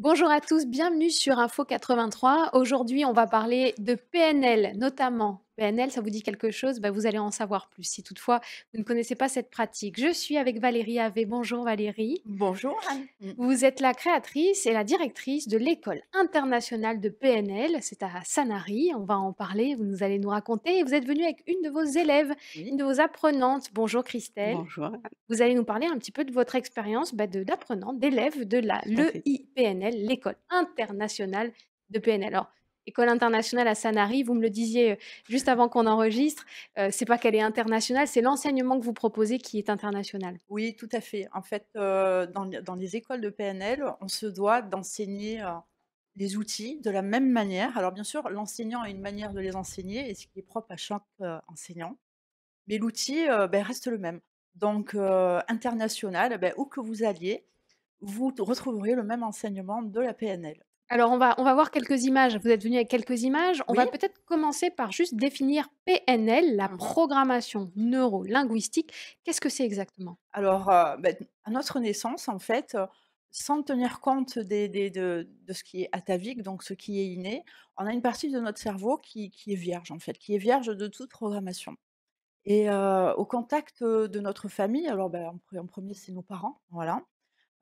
Bonjour à tous, bienvenue sur Info 83. Aujourd'hui, on va parler de PNL, notamment PNL, ça vous dit quelque chose, bah, vous allez en savoir plus. Si toutefois vous ne connaissez pas cette pratique, je suis avec Valérie Ave. Bonjour Valérie. Bonjour. Mm. Vous êtes la créatrice et la directrice de l'école internationale de PNL. C'est à Sanary. On va en parler. Vous nous allez nous raconter. vous êtes venue avec une de vos élèves, une de vos apprenantes. Bonjour Christelle. Bonjour. Vous allez nous parler un petit peu de votre expérience bah, de d'apprenante, d'élève de la l'EIPNL, l'école internationale de PNL. Alors, École internationale à Sanary, vous me le disiez euh, juste avant qu'on enregistre, euh, c'est pas qu'elle est internationale, c'est l'enseignement que vous proposez qui est international. Oui, tout à fait. En fait, euh, dans, les écoles de PNL, on se doit d'enseigner les outils de la même manière. Alors bien sûr, l'enseignant a une manière de les enseigner et ce qui est propre à chaque enseignant, mais l'outil ben, reste le même. Donc international, ben, où que vous alliez, vous retrouverez le même enseignement de la PNL. Alors, on va, voir quelques images. Vous êtes venu avec quelques images. On va peut-être commencer par juste définir PNL, la mmh. programmation neuro-linguistique. Qu'est-ce que c'est exactement Alors, euh, ben, à notre naissance, en fait, euh, sans tenir compte de, ce qui est atavique, donc ce qui est inné, on a une partie de notre cerveau qui, est vierge, en fait, qui est vierge de toute programmation. Et euh, au contact de notre famille, alors ben, en premier, c'est nos parents, voilà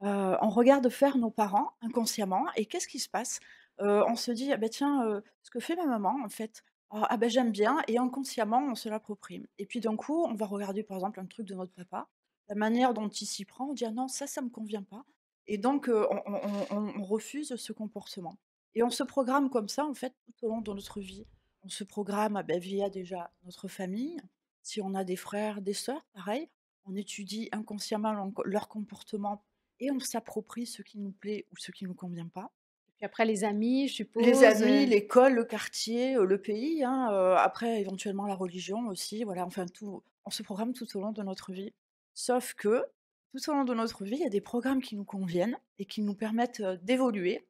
on regarde faire nos parents inconsciemment et qu'est-ce qui se passe On se dit, ah ben, tiens, ce que fait ma maman, en fait, oh, ah ben j'aime bien et inconsciemment, on se l'approprie. Et puis d'un coup, on va regarder par exemple un truc de notre papa, la manière dont il s'y prend, on dit, non, ça, ça me convient pas. Et donc, on, refuse ce comportement. Et on se programme comme ça, en fait, tout au long de notre vie. On se programme ah ben, via déjà notre famille, si on a des frères, des sœurs, pareil, on étudie inconsciemment leur comportement et on s'approprie ce qui nous plaît ou ce qui nous convient pas. Et puis après, les amis, je suppose. Les amis, l'école, le quartier, le pays. Hein, après, éventuellement, la religion aussi. Voilà, enfin, tout, on se programme tout au long de notre vie. Sauf que tout au long de notre vie, il y a des programmes qui nous conviennent et qui nous permettent d'évoluer.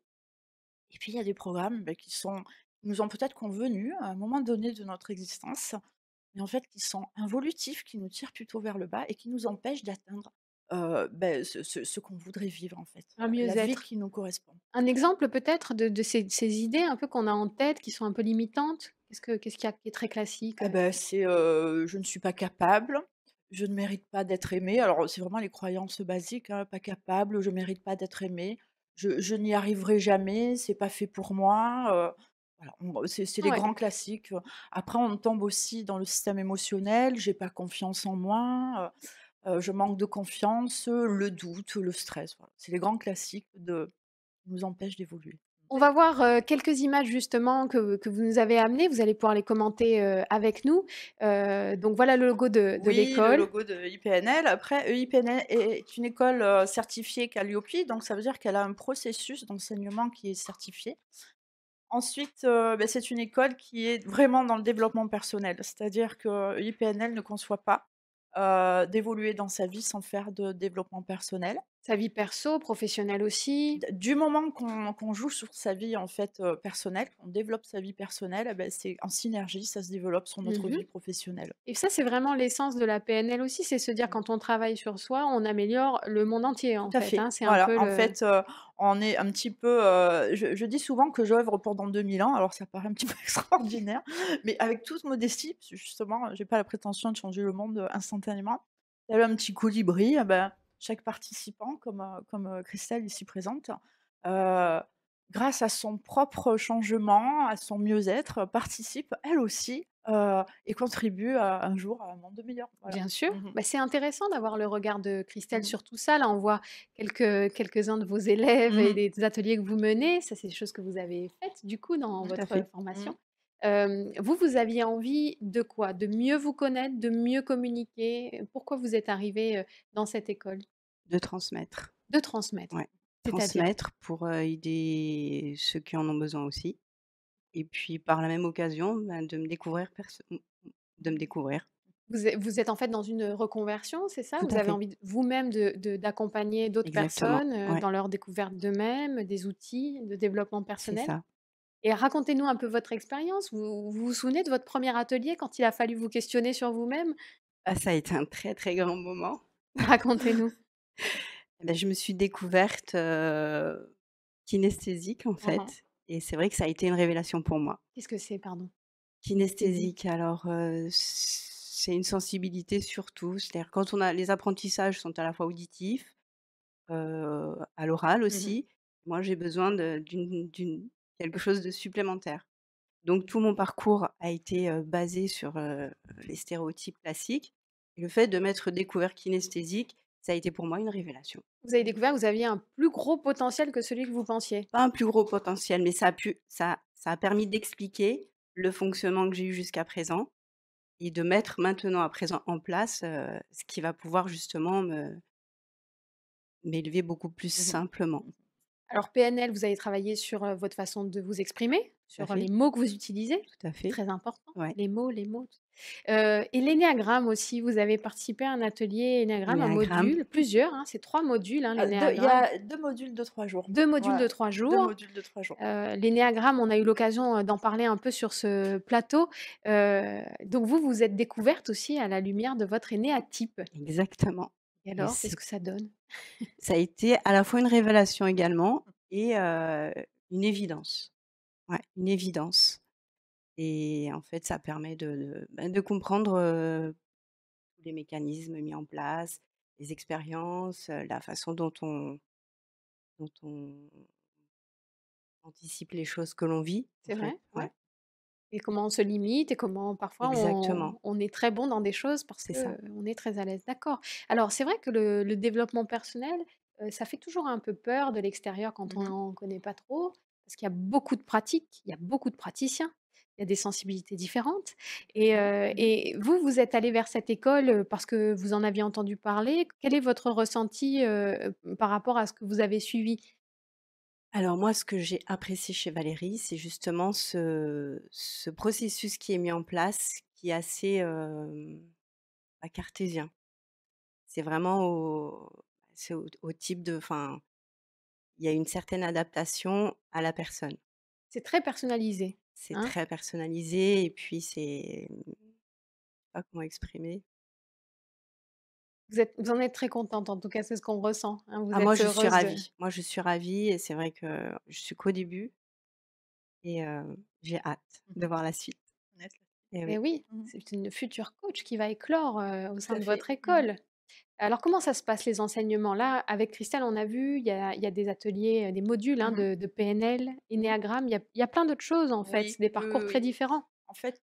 Et puis, il y a des programmes bah, qui sont, nous ont peut-être convenus à un moment donné de notre existence, mais en fait, qui sont involutifs, qui nous tirent plutôt vers le bas et qui nous empêchent d'atteindre euh, ben, ce, qu'on voudrait vivre en fait. Un mieux La qui nous correspond. Un exemple peut-être de, ces, idées un peu qu'on a en tête qui sont un peu limitantes Qu'est-ce qu'il qui est très classique eh euh? ben, C'est euh, je ne suis pas capable, je ne mérite pas d'être aimé. Alors c'est vraiment les croyances basiques, hein, pas capable, je ne mérite pas d'être aimé, je, n'y arriverai jamais, c'est pas fait pour moi. c'est les grands classiques. Après, on tombe aussi dans le système émotionnel. J'ai pas confiance en moi. Euh, je manque de confiance, le doute, le stress. C'est les grands classiques de, qui nous empêchent d'évoluer. On va voir euh, quelques images justement que, vous nous avez amenées. Vous allez pouvoir les commenter euh, avec nous. donc voilà le logo de, oui, l'école. Le logo de IPNL. Après, e IPNL est une école certifiée Calliope, donc ça veut dire qu'elle a un processus d'enseignement qui est certifié. Ensuite, ben, c'est une école qui est vraiment dans le développement personnel, c'est-à-dire que e IPNL ne conçoit pas euh, d'évoluer dans sa vie sans faire de développement personnel. Sa vie perso, professionnelle aussi. Du moment qu'on joue sur sa vie en fait euh, personnelle, qu'on développe sa vie personnelle, eh ben, c'est en synergie, ça se développe sur notre mmh vie professionnelle. Et ça, c'est vraiment l'essence de la PNL aussi, c'est se dire mmh. quand on travaille sur soi, on améliore le monde entier en Tout fait. fait. Hein, un peu en fait, euh, on est un petit peu. Euh, je, dis souvent que j'œuvre pendant 2000 ans, alors ça paraît un petit peu extraordinaire, mais avec toute modestie, justement, je justement, j'ai pas la prétention de changer le monde instantanément. Il y un petit colibri, eh ben, chaque participant, comme, euh, comme euh, Christelle ici présente, euh, grâce à son propre changement, à son mieux-être, participe elle aussi et contribue à, un jour à un monde meilleur. Bien sûr. Mmh bah, c'est intéressant d'avoir le regard de Christelle mmh. sur tout ça. Là, on voit quelques, quelques-uns de vos élèves mmh et des ateliers que vous menez. Ça, c'est des choses que vous avez faites, du coup, dans votre formation vous, vous aviez envie de quoi De mieux vous connaître, de mieux communiquer Pourquoi vous êtes arrivé dans cette école De transmettre. De transmettre. Ouais. Transmettre pour aider ceux qui en ont besoin aussi. Et puis par la même occasion, ben, de me découvrir. De me découvrir. Vous êtes, en fait dans une reconversion, c'est ça Vous avez envie vous-même d'accompagner d'autres personnes dans leur découverte d'eux-mêmes, des outils de développement personnel C'est ça. Et racontez-nous un peu votre expérience. Vous, vous, souvenez de votre premier atelier quand il a fallu vous questionner sur vous-même ah, Ça a été un très très grand moment. Racontez-nous. Eh ben, je me suis découverte kinesthésique en ah ah. fait. Et c'est vrai que ça a été une révélation pour moi. Qu'est-ce que c'est, pardon mmh Kinesthésique, alors c'est une sensibilité surtout. C'est-à-dire quand on a les apprentissages sont à la fois auditifs, à l'oral mmh aussi. Moi, j'ai besoin d'une quelque chose de supplémentaire. Donc tout mon parcours a été basé sur les stéréotypes classiques. le fait de m'être découvert kinesthésique, ça a été pour moi une révélation. Vous avez découvert que vous aviez un plus gros potentiel que celui que vous pensiez. Pas un plus gros potentiel, mais ça a, permis d'expliquer le fonctionnement que j'ai eu jusqu'à présent et de mettre maintenant à présent en place ce qui va pouvoir justement me, m'élever beaucoup plus mmh simplement. Alors PNL, vous avez travaillé sur votre façon de vous exprimer, sur les mots que vous utilisez. Tout à fait. Très important. Les mots, les mots. et l'énéagramme aussi, vous avez participé à un atelier énéagramme, un module, plusieurs, hein, c'est trois modules, hein, ah, Il y a deux modules de trois jours. Deux modules de trois jours. Deux modules de trois jours. L'énéagramme, on a eu l'occasion d'en parler un peu sur ce plateau. donc vous, vous êtes découverte aussi à la lumière de votre énéatype. Exactement. Et alors, qu'est-ce que ça donne ça a été à la fois une révélation également et une évidence. Ouais, une évidence. Et en fait, ça permet de, bah, comprendre les mécanismes mis en place, les expériences, la façon dont on, on anticipe les choses que l'on vit, C'est vrai et comment on se limite et comment parfois on, on, est très bon dans des choses parce qu'on on est très à l'aise. D'accord. Alors c'est vrai que le, développement personnel, euh, ça fait toujours un peu peur de l'extérieur quand mmh on n'en connaît pas trop, parce qu'il y a beaucoup de pratiques, il y a beaucoup de praticiens, il y a des sensibilités différentes. Et, euh, mmh. vous, vous êtes allé vers cette école parce que vous en aviez entendu parler. Quel est votre ressenti euh, par rapport à ce que vous avez suivi alors moi, ce que j'ai apprécié chez Valérie, c'est justement ce, ce processus qui est mis en place, qui est assez bah, cartésien. C'est vraiment au, au, type de... Enfin, il y a une certaine adaptation à la personne. C'est très personnalisé. C'est hein? très personnalisé et puis c'est... Je sais Pas comment exprimer. Vous, en êtes très contente, en tout cas, c'est ce qu'on ressent. Hein, ah, moi, je suis ravie. Moi, je suis ravie et c'est vrai que je suis qu'au début et j'ai hâte de voir la suite. Et oui, mmh c'est une future coach qui va éclore au sein de votre mmh école. Alors, comment ça se passe les enseignements Là, avec Christelle, on a vu, il y a, des ateliers, des modules hein, mmh de, PNL, Enneagram, il y a, plein d'autres choses en fait, des parcours très différents. En fait,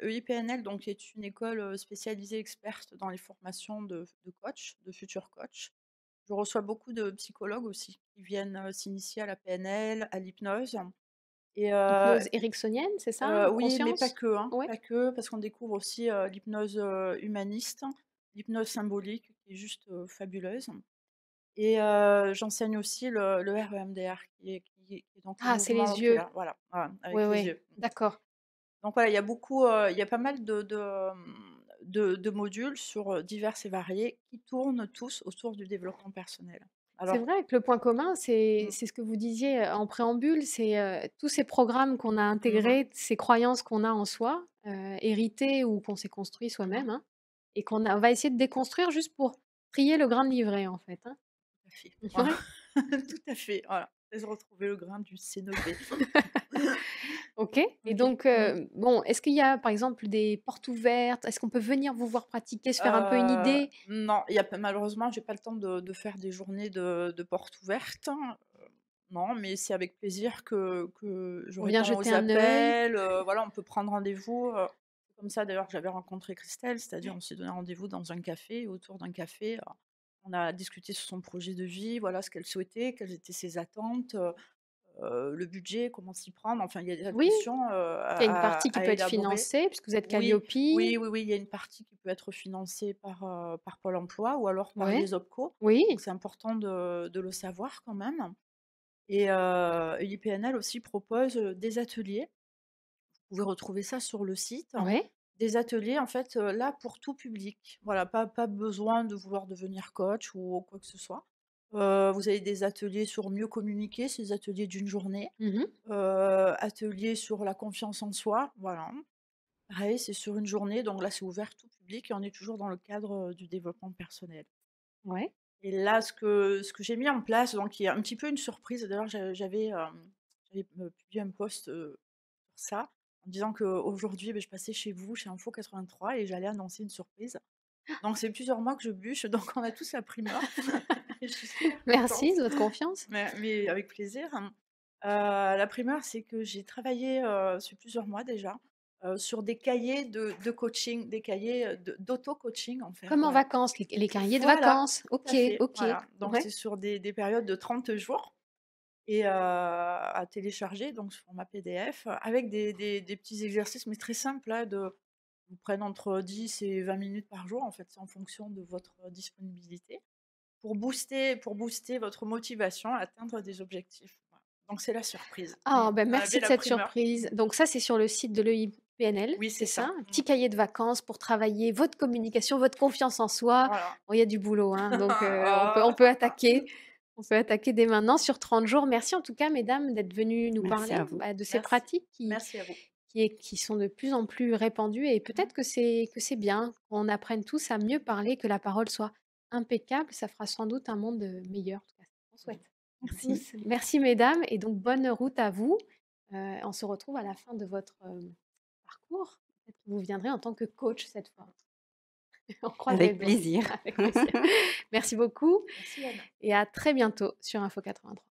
EIPNL euh, e donc, est une école spécialisée experte dans les formations de, de coachs, de futurs coachs. Je reçois beaucoup de psychologues aussi qui viennent s'initier à la PNL, à l'hypnose. Et, euh, ericksonienne, c'est ça Oui, mais pas que, hein, pas que, parce qu'on découvre aussi l'hypnose humaniste, l'hypnose symbolique, qui est juste fabuleuse. Et j'enseigne aussi le, le, REMDR, e qui est, donc ah, c'est les yeux. Voilà, avec oui, les oui. yeux. D'accord. Donc voilà, il y a beaucoup, euh, il y a pas mal de, de, euh, modules sur euh, divers et variés qui tournent tous autour du développement personnel. C'est vrai que le point commun, c'est mmh. ce que vous disiez en préambule, c'est tous ces programmes qu'on a mmh intégrés, ces croyances qu'on a en soi, héritées ou qu'on s'est construit soi-même, hein, et qu'on va essayer de déconstruire juste pour prier le grain de livret, en fait. Hein. Tout à fait. Voilà. Tout à fait. Voilà. Se retrouver le grain du cénobé. ok. Et donc, bon, est-ce qu'il y a par exemple des portes ouvertes Est-ce qu'on peut venir vous voir pratiquer, se faire un peu une idée Non, il y a, malheureusement, j'ai pas le temps de, faire des journées de, portes ouvertes. Hein. Non, mais c'est avec plaisir que, je reviens aux appels. voilà, on peut prendre rendez-vous. comme ça, d'ailleurs, j'avais rencontré Christelle, c'est-à-dire on s'est donné rendez-vous dans un café, autour d'un café. on a discuté sur son projet de vie, voilà ce qu'elle souhaitait, quelles étaient ses attentes, euh, le budget, comment s'y prendre. Enfin, il y a des questions. Euh, il y a une partie qui peut être financée, puisque vous êtes Calliope. Oui, oui, oui, il y a une partie qui peut être financée par, euh, par Pôle emploi ou alors par les OPCO. Oui. C'est important de, de, le savoir quand même. Et euh, l'IPNL aussi propose des ateliers. Vous pouvez retrouver ça sur le site. Des ateliers, en fait, là, pour tout public. Voilà, pas, pas besoin de vouloir devenir coach ou quoi que ce soit vous avez des ateliers sur mieux communiquer, ces ateliers d'une journée. Mmh ateliers sur la confiance en soi, voilà. Pareil, c'est sur une journée, donc là c'est ouvert tout public et on est toujours dans le cadre du développement personnel. Ouais. Et là, ce que, ce que j'ai mis en place, donc il y a un petit peu une surprise, d'ailleurs j'avais publié un post pour ça, en disant qu'aujourd'hui bah, je passais chez vous, chez Info 83, et j'allais annoncer une surprise. Donc c'est plusieurs mois que je bûche, donc on a tous la primeur. Merci de votre confiance. Mais, avec plaisir. la primeur, c'est que j'ai travaillé sur plusieurs mois déjà sur des cahiers de, coaching, des cahiers d'auto-coaching en fait. Comme en vacances, les, cahiers de vacances. Ok, ok. Donc c'est sur des, périodes de 30 jours et à télécharger donc sur ma PDF avec des, petits exercices mais très simples là, hein, de prennent entre 10 et 20 minutes par jour en fait c'est en fonction de votre disponibilité pour booster, pour booster votre motivation atteindre des objectifs. Donc c'est la surprise. Ah, ben merci de cette surprise. Donc ça, c'est sur le site de l'EIPNL. Oui, c'est ça. Mmh. petit cahier de vacances pour travailler votre communication, votre confiance en soi. Il y a du boulot, hein, donc euh, oh. on, peut, attaquer. On peut attaquer dès maintenant sur 30 jours. Merci en tout cas, mesdames, d'être venues nous parler bah, de ces pratiques qui, Qui, qui, sont de plus en plus répandues. Et mmh peut-être que c'est bien qu'on apprenne tous à mieux parler, que la parole soit impeccable, ça fera sans doute un monde meilleur. Mmh. souhaite. Merci. Merci, mesdames. Et donc, bonne route à vous. on se retrouve à la fin de votre parcours. Peut-être que vous viendrez en tant que coach cette fois. on Avec, plaisir. Merci beaucoup. et à très bientôt sur Info 83.